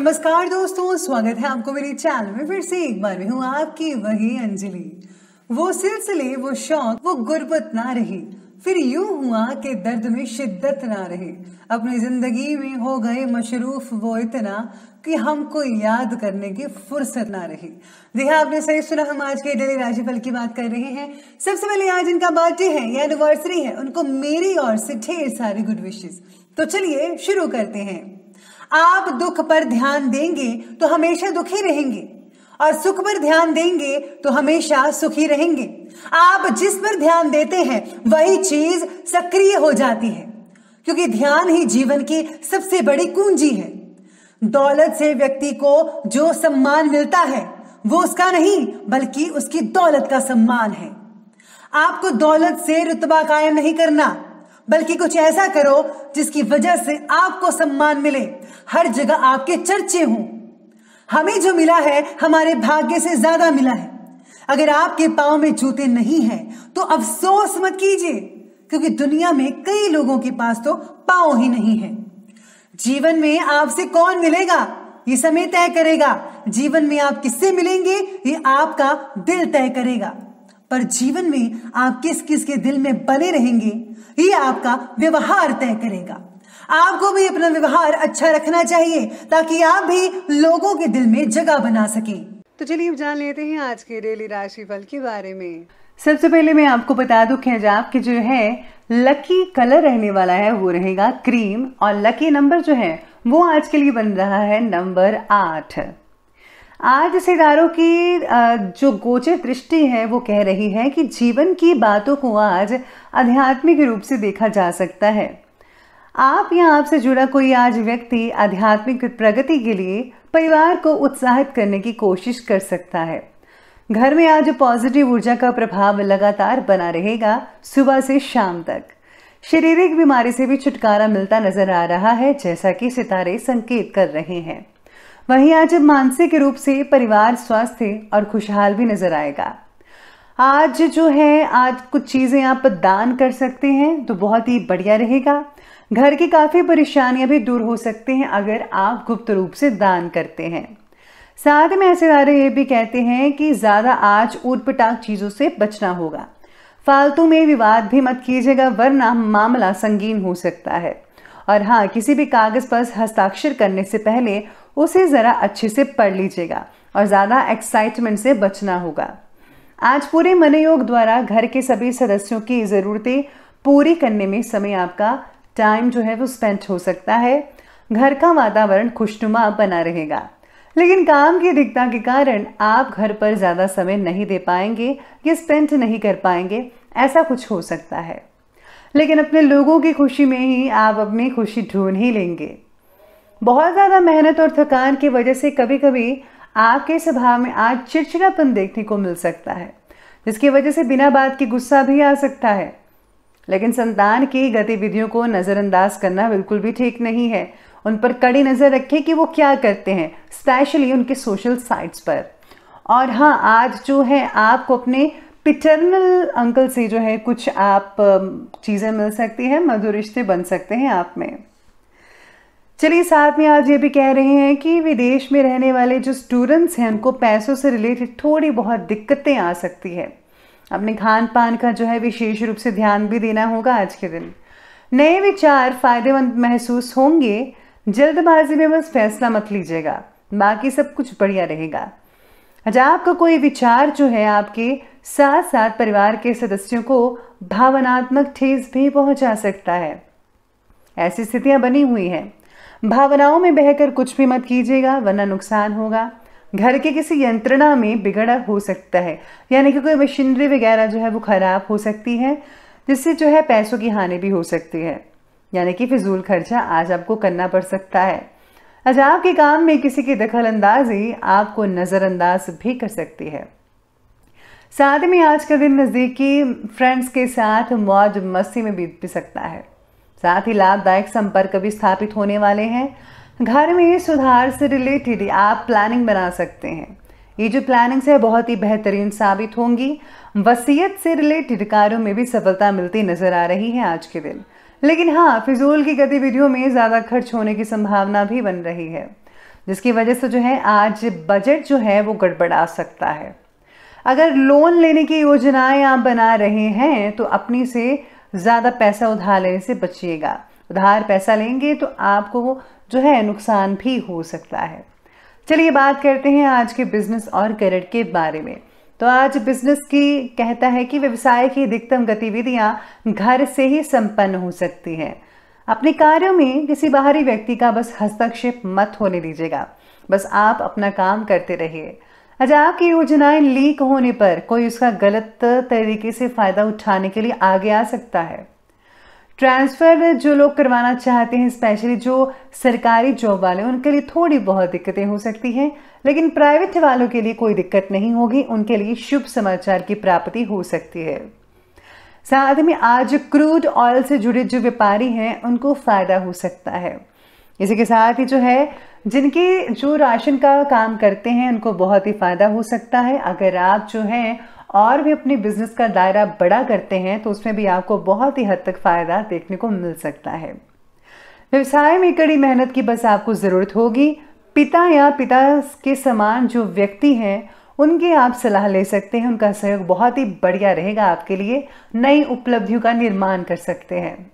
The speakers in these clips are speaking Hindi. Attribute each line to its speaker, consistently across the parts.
Speaker 1: नमस्कार दोस्तों स्वागत है आपको मेरे चैनल में फिर से एक बार में हूँ आपकी वही अंजलि वो सिलसिले वो शौक वो गुरबत ना रही फिर यू हुआ कि दर्द में शिद्दत ना रहे अपनी जिंदगी में हो गए मशरूफ वो इतना कि हमको याद करने की फुर्सत ना रही जी हाँ आपने सही सुना हम आज के डेली राज्यपाल की बात कर रहे हैं सबसे पहले आज इनका बर्थडे है या एनिवर्सरी है उनको मेरी ओर से ढेर सारी गुड विशेष तो चलिए शुरू करते हैं आप दुख पर ध्यान देंगे तो हमेशा दुखी रहेंगे और सुख पर ध्यान देंगे तो हमेशा सुखी रहेंगे आप जिस पर ध्यान देते हैं वही चीज सक्रिय हो जाती है क्योंकि ध्यान ही जीवन की सबसे बड़ी कुंजी है दौलत से व्यक्ति को जो सम्मान मिलता है वो उसका नहीं बल्कि उसकी दौलत का सम्मान है आपको दौलत से रुतबा कायम नहीं करना बल्कि कुछ ऐसा करो जिसकी वजह से आपको सम्मान मिले हर जगह आपके चर्चे हों हमें जो मिला है हमारे भाग्य से ज्यादा मिला है अगर आपके पाँव में जूते नहीं हैं तो अफसोस मत कीजिए क्योंकि दुनिया में कई लोगों के पास तो पाँव ही नहीं है जीवन में आपसे कौन मिलेगा ये समय तय करेगा जीवन में आप किससे मिलेंगे ये आपका दिल तय करेगा पर जीवन में आप किस किस के दिल में बने रहेंगे ये आपका व्यवहार तय करेगा आपको भी अपना व्यवहार अच्छा रखना चाहिए ताकि आप भी लोगों के दिल में जगह बना सके तो चलिए अब जान लेते हैं आज के डेली फल के बारे में सबसे पहले मैं आपको बता दू कि आज जो है लकी कलर रहने वाला है वो रहेगा क्रीम और लकी नंबर जो है वो आज के लिए बन रहा है नंबर आठ आज सितारों की जो गोचर दृष्टि है वो कह रही है कि जीवन की बातों को आज आध्यात्मिक रूप से देखा जा सकता है आप या आपसे जुड़ा कोई आज व्यक्ति आध्यात्मिक प्रगति के लिए परिवार को उत्साहित करने की कोशिश कर सकता है घर में आज पॉजिटिव ऊर्जा का प्रभाव लगातार बना रहेगा सुबह से शाम तक शारीरिक बीमारी से भी छुटकारा मिलता नजर आ रहा है जैसा कि सितारे संकेत कर रहे हैं वहीं आज मानसिक रूप से परिवार स्वस्थ और खुशहाल भी नजर आएगा आज जो है आज कुछ चीज़ें आप दान कर सकते हैं तो बहुत ही बढ़िया रहेगा घर की काफ़ी परेशानियां भी दूर हो सकते हैं अगर आप गुप्त रूप से दान करते हैं साथ में ऐसे दारे ये भी कहते हैं कि ज़्यादा आज ऊट चीज़ों से बचना होगा फालतू में विवाद भी मत कीजिएगा वरना मामला संगीन हो सकता है और हाँ किसी भी कागज़ पर हस्ताक्षर करने से पहले उसे ज़रा अच्छे से पढ़ लीजिएगा और ज़्यादा एक्साइटमेंट से बचना होगा आज पूरे योग द्वारा घर के सभी सदस्यों की ज़रूरतें पूरी करने में समय आपका टाइम जो है वो स्पेंड हो सकता है घर का वातावरण खुशनुमा बना रहेगा लेकिन काम की अधिकता के कारण आप घर पर ज़्यादा समय नहीं दे पाएंगे या स्पेंड नहीं कर पाएंगे ऐसा कुछ हो सकता है लेकिन अपने लोगों की खुशी में ही आप अपनी खुशी ढूंढ ही लेंगे बहुत ज़्यादा मेहनत और थकान की वजह से कभी कभी आपके स्वभाव में आज चिड़चिड़ापन देखने को मिल सकता है जिसकी वजह से बिना बात की गुस्सा भी आ सकता है लेकिन संतान की गतिविधियों को नज़रअंदाज करना बिल्कुल भी ठीक नहीं है उन पर कड़ी नज़र रखें कि वो क्या करते हैं स्पेशली उनके सोशल साइट्स पर और हाँ आज जो है आपको अपने पिटर्नल अंकल से जो है कुछ आप चीज़ें मिल सकती हैं मधुर रिश्ते बन सकते हैं आप में चलिए साथ में आज ये भी कह रहे हैं कि विदेश में रहने वाले जो स्टूडेंट्स हैं उनको पैसों से रिलेटेड थोड़ी बहुत दिक्कतें आ सकती है अपने खान पान का जो है विशेष रूप से ध्यान भी देना होगा आज के दिन नए विचार फायदेमंद महसूस होंगे जल्दबाजी में बस फैसला मत लीजिएगा बाकी सब कुछ बढ़िया रहेगा आज आपका कोई विचार जो है आपके साथ साथ परिवार के सदस्यों को भावनात्मक ठेस भी पहुंचा सकता है ऐसी स्थितियां बनी हुई हैं भावनाओं में बहकर कुछ भी मत कीजिएगा वरना नुकसान होगा घर के किसी यंत्रणा में बिगड़ा हो सकता है यानी कि कोई मशीनरी वगैरह जो है वो ख़राब हो सकती है जिससे जो है पैसों की हानि भी हो सकती है यानी कि फिजूल खर्चा आज आपको करना पड़ सकता है आज अच्छा, आपके काम में किसी की दखल अंदाजी आपको नज़रअंदाज भी कर सकती है साथ में आज का दिन नज़दीकी फ्रेंड्स के साथ मौज मस्ती में बीत भी सकता है साथ ही लाभदायक संपर्क भी स्थापित होने वाले हैं घर में ये सुधार से रिलेटेड आप प्लानिंग बना सकते हैं ये जो प्लानिंग्स है बहुत ही बेहतरीन साबित होंगी वसीयत से रिलेटेड कार्यों में भी सफलता मिलती नजर आ रही है आज के दिन लेकिन हाँ फिजूल की गतिविधियों में ज़्यादा खर्च होने की संभावना भी बन रही है जिसकी वजह से जो है आज बजट जो है वो गड़बड़ा सकता है अगर लोन लेने की योजनाएं आप बना रहे हैं तो अपनी से ज़्यादा पैसा उधार लेने से बचिएगा उधार पैसा लेंगे तो आपको जो है नुकसान भी हो सकता है चलिए बात करते हैं आज के बिजनेस और करियर के बारे में तो आज बिजनेस की कहता है कि व्यवसाय की अधिकतम गतिविधियां घर से ही संपन्न हो सकती हैं अपने कार्यों में किसी बाहरी व्यक्ति का बस हस्तक्षेप मत होने दीजिएगा बस आप अपना काम करते रहिए अच्छा आपकी योजनाएं लीक होने पर कोई उसका गलत तरीके से फ़ायदा उठाने के लिए आगे आ सकता है ट्रांसफ़र जो लोग करवाना चाहते हैं स्पेशली जो सरकारी जॉब वाले उनके लिए थोड़ी बहुत दिक्कतें हो सकती हैं लेकिन प्राइवेट वालों के लिए कोई दिक्कत नहीं होगी उनके लिए शुभ समाचार की प्राप्ति हो सकती है साथ में आज क्रूड ऑयल से जुड़े जो व्यापारी हैं उनको फ़ायदा हो सकता है इसी के साथ ही जो है जिनके जो राशन का काम करते हैं उनको बहुत ही फ़ायदा हो सकता है अगर आप जो है और भी अपने बिजनेस का दायरा बड़ा करते हैं तो उसमें भी आपको बहुत ही हद तक फ़ायदा देखने को मिल सकता है व्यवसाय में कड़ी मेहनत की बस आपको ज़रूरत होगी पिता या पिता के समान जो व्यक्ति हैं उनकी आप सलाह ले सकते हैं उनका सहयोग बहुत ही बढ़िया रहेगा आपके लिए नई उपलब्धियों का निर्माण कर सकते हैं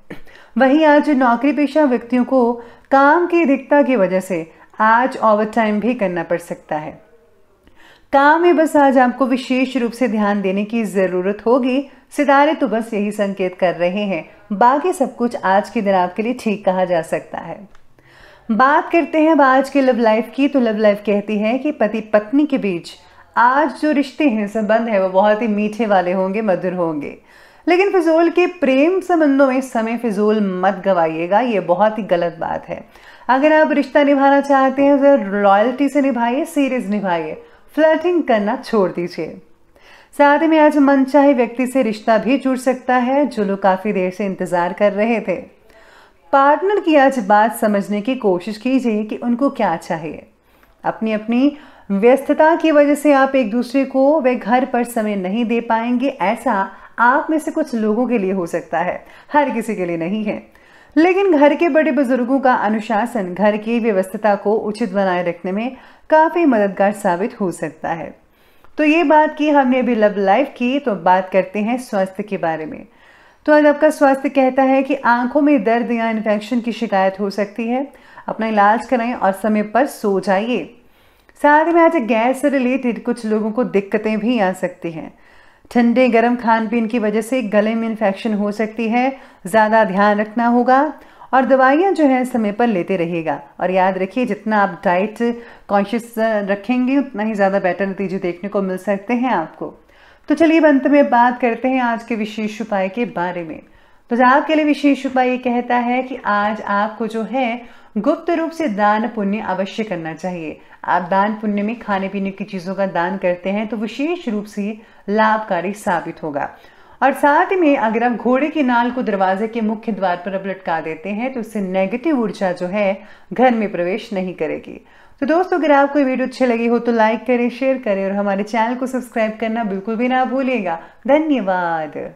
Speaker 1: वहीं आज नौकरी पेशा व्यक्तियों को काम की अधिकता की वजह से आज ओवर टाइम भी करना पड़ सकता है काम में बस आज आपको विशेष रूप से ध्यान देने की ज़रूरत होगी सितारे तो बस यही संकेत कर रहे हैं बाकी सब कुछ आज के दिन आपके लिए ठीक कहा जा सकता है बात करते हैं अब आज के लव लाइफ की तो लव लाइफ कहती है कि पति पत्नी के बीच आज जो रिश्ते हैं संबंध है वो बहुत ही मीठे वाले होंगे मधुर होंगे लेकिन फिजूल के प्रेम संबंधों में समय फिजूल मत गवाइएगा ये बहुत ही गलत बात है अगर आप रिश्ता निभाना चाहते हैं तो लॉयल्टी से निभाइए सीरियस निभाइए फ्लर्टिंग करना छोड़ दीजिए साथ में आज मनचाहे व्यक्ति से रिश्ता भी जुड़ सकता है जो लोग काफ़ी देर से इंतज़ार कर रहे थे पार्टनर की आज बात समझने की कोशिश कीजिए कि उनको क्या चाहिए अपनी अपनी व्यस्तता की वजह से आप एक दूसरे को वे घर पर समय नहीं दे पाएंगे ऐसा आप में से कुछ लोगों के लिए हो सकता है हर किसी के लिए नहीं है लेकिन घर के बड़े बुजुर्गों का अनुशासन घर की व्यवस्थता को उचित बनाए रखने में काफ़ी मददगार साबित हो सकता है तो ये बात की हमने अभी लव लाइफ की तो बात करते हैं स्वास्थ्य के बारे में तो आज आपका स्वास्थ्य कहता है कि आंखों में दर्द या इन्फेक्शन की शिकायत हो सकती है अपना इलाज कराएं और समय पर सो जाइए साथ में आज गैस से रिलेटेड कुछ लोगों को दिक्कतें भी आ सकती हैं ठंडे गर्म खान पीन की वजह से गले में इन्फेक्शन हो सकती है ज़्यादा ध्यान रखना होगा और दवाइयाँ जो है समय पर लेते रहिएगा और याद रखिए जितना आप डाइट कॉन्शियस रखेंगे उतना ही ज़्यादा बेटर नतीजे देखने को मिल सकते हैं आपको तो चलिए अंत में बात करते हैं आज के विशेष उपाय के बारे में तो आपके लिए विशेष उपाय ये कहता है कि आज आपको जो है गुप्त रूप से दान पुण्य अवश्य करना चाहिए आप दान पुण्य में खाने पीने की चीज़ों का दान करते हैं तो विशेष रूप से लाभकारी साबित होगा और साथ में अगर आप घोड़े की नाल को दरवाजे के मुख्य द्वार पर अब लटका देते हैं तो उससे नेगेटिव ऊर्जा जो है घर में प्रवेश नहीं करेगी तो दोस्तों अगर आपको वीडियो अच्छी लगी हो तो लाइक करें शेयर करें और हमारे चैनल को सब्सक्राइब करना बिल्कुल भी ना भूलिएगा धन्यवाद